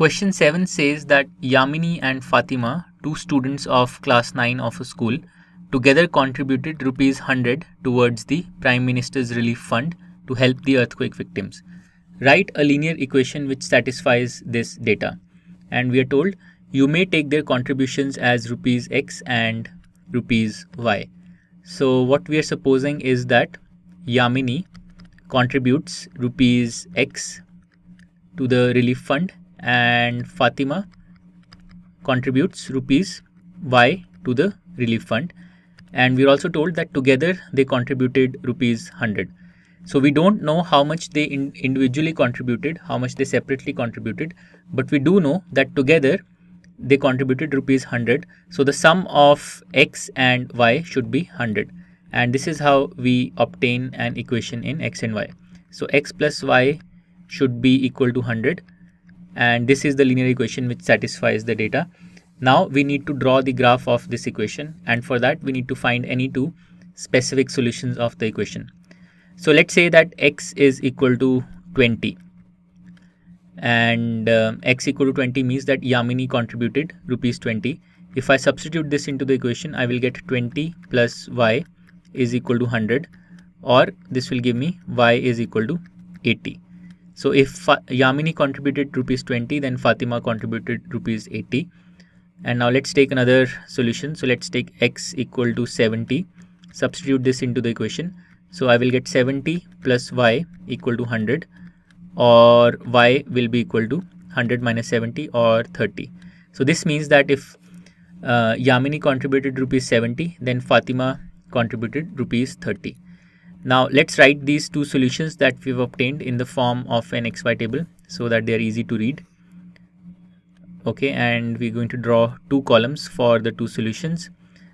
Question 7 says that Yamini and Fatima, two students of class 9 of a school, together contributed rupees 100 towards the Prime Minister's Relief Fund to help the earthquake victims. Write a linear equation which satisfies this data. And we are told you may take their contributions as rupees x and rupees y. So what we are supposing is that Yamini contributes rupees x to the relief fund and Fatima contributes rupees Y to the relief fund and we are also told that together they contributed rupees 100 so we don't know how much they in individually contributed how much they separately contributed but we do know that together they contributed rupees 100 so the sum of x and y should be 100 and this is how we obtain an equation in x and y so x plus y should be equal to 100 and this is the linear equation which satisfies the data. Now we need to draw the graph of this equation and for that we need to find any two specific solutions of the equation. So let's say that x is equal to 20 and uh, x equal to 20 means that Yamini contributed rupees 20. If I substitute this into the equation I will get 20 plus y is equal to 100 or this will give me y is equal to 80. So if Yamini contributed rupees 20, then Fatima contributed rupees 80. And now let's take another solution. So let's take x equal to 70. Substitute this into the equation. So I will get 70 plus y equal to 100 or y will be equal to 100 minus 70 or 30. So this means that if uh, Yamini contributed rupees 70, then Fatima contributed rupees 30. Now let's write these two solutions that we've obtained in the form of an XY table so that they are easy to read. Okay, and we're going to draw two columns for the two solutions.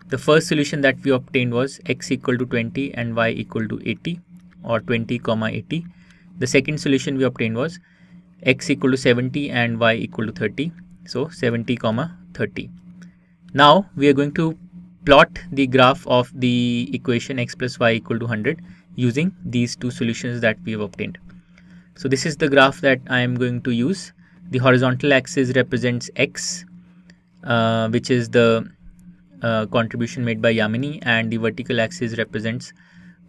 The first solution that we obtained was x equal to 20 and y equal to 80 or 20 comma 80. The second solution we obtained was x equal to 70 and y equal to 30. So 70 comma 30. Now we are going to plot the graph of the equation x plus y equal to 100 using these two solutions that we have obtained. So this is the graph that I am going to use. The horizontal axis represents x, uh, which is the uh, contribution made by Yamini and the vertical axis represents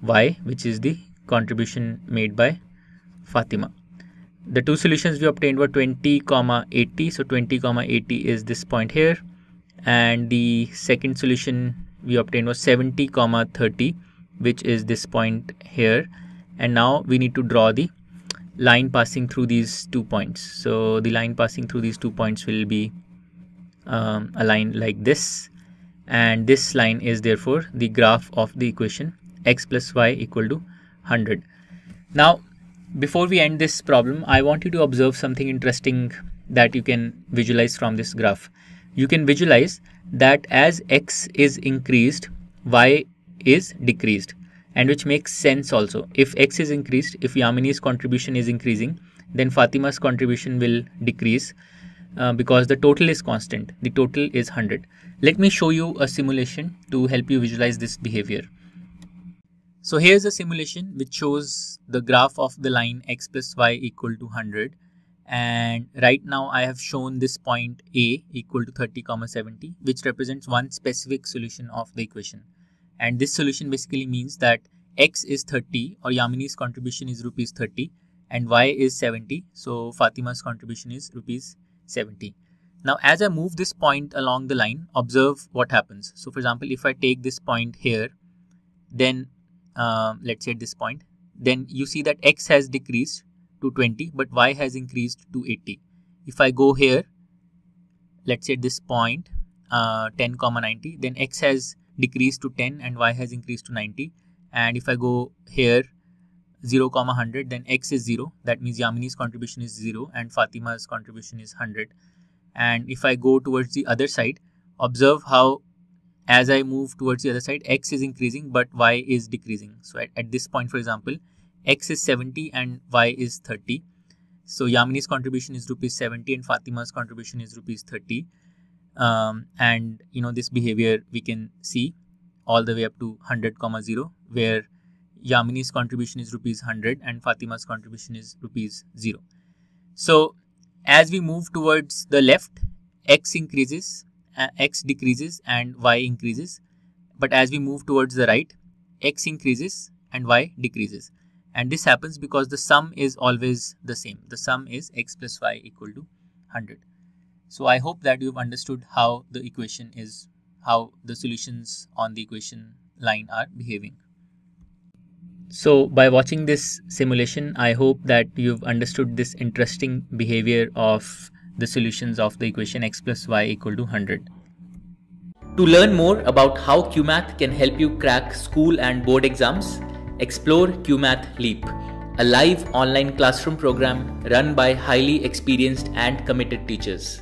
y, which is the contribution made by Fatima. The two solutions we obtained were 20, comma 80. So 20, comma 80 is this point here. And the second solution we obtained was 70, comma 30 which is this point here and now we need to draw the line passing through these two points so the line passing through these two points will be um, a line like this and this line is therefore the graph of the equation x plus y equal to 100 now before we end this problem i want you to observe something interesting that you can visualize from this graph you can visualize that as x is increased y is decreased and which makes sense also. If X is increased, if Yamini's contribution is increasing, then Fatima's contribution will decrease uh, because the total is constant. The total is 100. Let me show you a simulation to help you visualize this behavior. So here's a simulation which shows the graph of the line x plus y equal to 100 and right now I have shown this point a equal to 30 comma 70 which represents one specific solution of the equation and this solution basically means that x is 30 or Yamini's contribution is rupees 30 and y is 70 so Fatima's contribution is rupees 70. Now as I move this point along the line observe what happens. So for example if I take this point here then uh, let's say at this point then you see that x has decreased to 20 but y has increased to 80. If I go here let's say at this point uh, 10 comma 90 then x has decreased to 10 and y has increased to 90 and if I go here 0 comma 100 then x is 0 that means Yamini's contribution is 0 and Fatima's contribution is 100 and if I go towards the other side observe how as I move towards the other side x is increasing but y is decreasing so at, at this point for example x is 70 and y is 30 so Yamini's contribution is rupees 70 and Fatima's contribution is rupees 30 um, and you know this behavior we can see all the way up to 100 comma 0 where Yamini's contribution is rupees 100 and Fatima's contribution is rupees 0. So as we move towards the left x increases uh, x decreases and y increases but as we move towards the right x increases and y decreases and this happens because the sum is always the same the sum is x plus y equal to 100 so I hope that you've understood how the equation is, how the solutions on the equation line are behaving. So by watching this simulation, I hope that you've understood this interesting behavior of the solutions of the equation x plus y equal to 100. To learn more about how QMath can help you crack school and board exams, explore QMath Leap, a live online classroom program run by highly experienced and committed teachers.